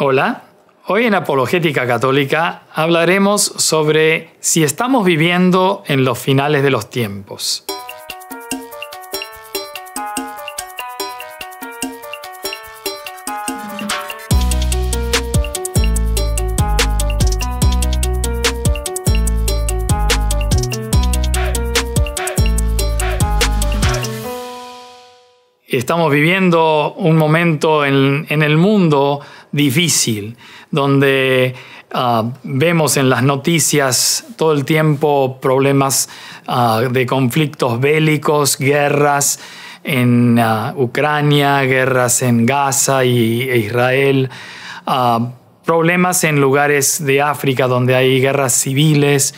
Hola, hoy en Apologética Católica hablaremos sobre si estamos viviendo en los finales de los tiempos. Estamos viviendo un momento en, en el mundo difícil, donde ah, vemos en las noticias todo el tiempo problemas ah, de conflictos bélicos, guerras en ah, Ucrania, guerras en Gaza y, e Israel, problemas en lugares de África donde hay guerras civiles,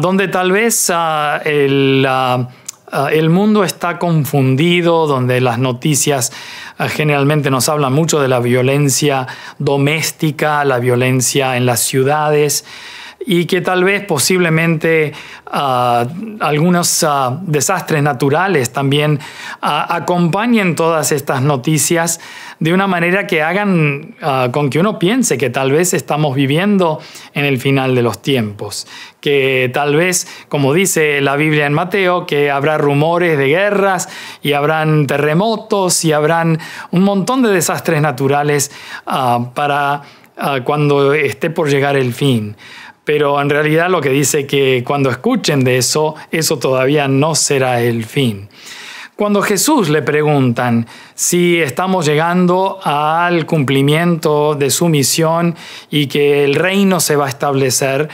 donde tal vez el Ah, el mundo está confundido, donde las noticias ah, generalmente nos hablan mucho de la violencia doméstica, la violencia en las ciudades, y que tal vez posiblemente ah, algunos ah, desastres naturales también ah, acompañen todas estas noticias de una manera que hagan con que uno piense que tal vez estamos viviendo en el final de los tiempos, que tal vez, como dice la Biblia en Mateo, que habrá rumores de guerras y habrán terremotos y habrán un montón de desastres naturales para cuando esté por llegar el fin pero en realidad lo que dice que cuando escuchen de eso, eso todavía no será el fin. Cuando Jesús le preguntan si estamos llegando al cumplimiento de su misión y que el reino se va a establecer,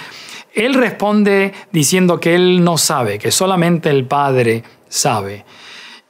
él responde diciendo que él no sabe, que solamente el Padre sabe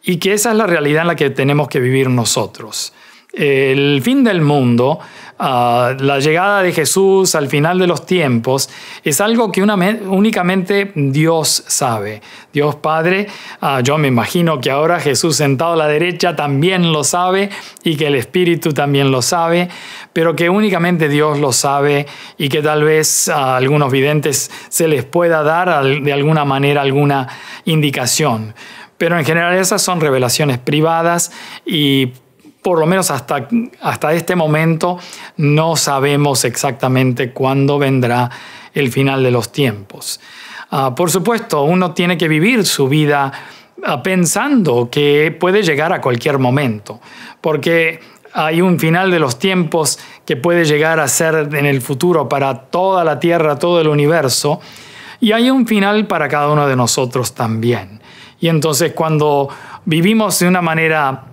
y que esa es la realidad en la que tenemos que vivir nosotros el fin del mundo, ah, la llegada de Jesús al final de los tiempos, es algo que únicamente Dios sabe. Dios Padre, ah, yo me imagino que ahora Jesús sentado a la derecha también lo sabe y que el Espíritu también lo sabe, pero que únicamente Dios lo sabe y que tal vez a algunos videntes se les pueda dar de alguna manera alguna indicación pero en general esas son revelaciones privadas y por lo menos hasta, hasta este momento, no sabemos exactamente cuándo vendrá el final de los tiempos. Ah, por supuesto, uno tiene que vivir su vida ah, pensando que puede llegar a cualquier momento, porque hay un final de los tiempos que puede llegar a ser en el futuro para toda la Tierra, todo el universo, y hay un final para cada uno de nosotros también. Y entonces cuando vivimos de una manera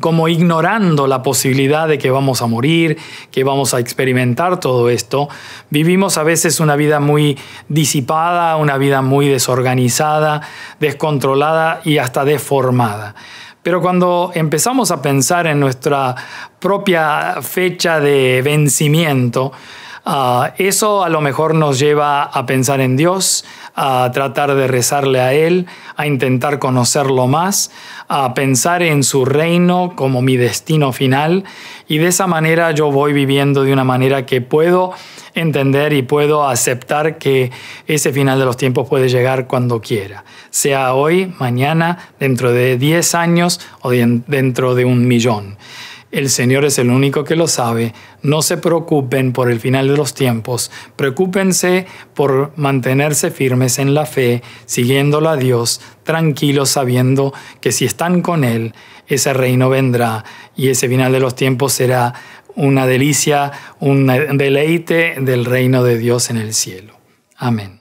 como ignorando la posibilidad de que vamos a morir, que vamos a experimentar todo esto. Vivimos a veces una vida muy disipada, una vida muy desorganizada, descontrolada y hasta deformada. Pero cuando empezamos a pensar en nuestra propia fecha de vencimiento, Ah, eso a lo mejor nos lleva a pensar en Dios, a tratar de rezarle a Él, a intentar conocerlo más, a pensar en su reino como mi destino final. Y de esa manera yo voy viviendo de una manera que puedo entender y puedo aceptar que ese final de los tiempos puede llegar cuando quiera, sea hoy, mañana, dentro de 10 años o dentro de un millón. El Señor es el único que lo sabe. No se preocupen por el final de los tiempos. Preocúpense por mantenerse firmes en la fe, siguiéndolo a Dios, tranquilos sabiendo que si están con Él, ese reino vendrá y ese final de los tiempos será una delicia, un deleite del reino de Dios en el cielo. Amén.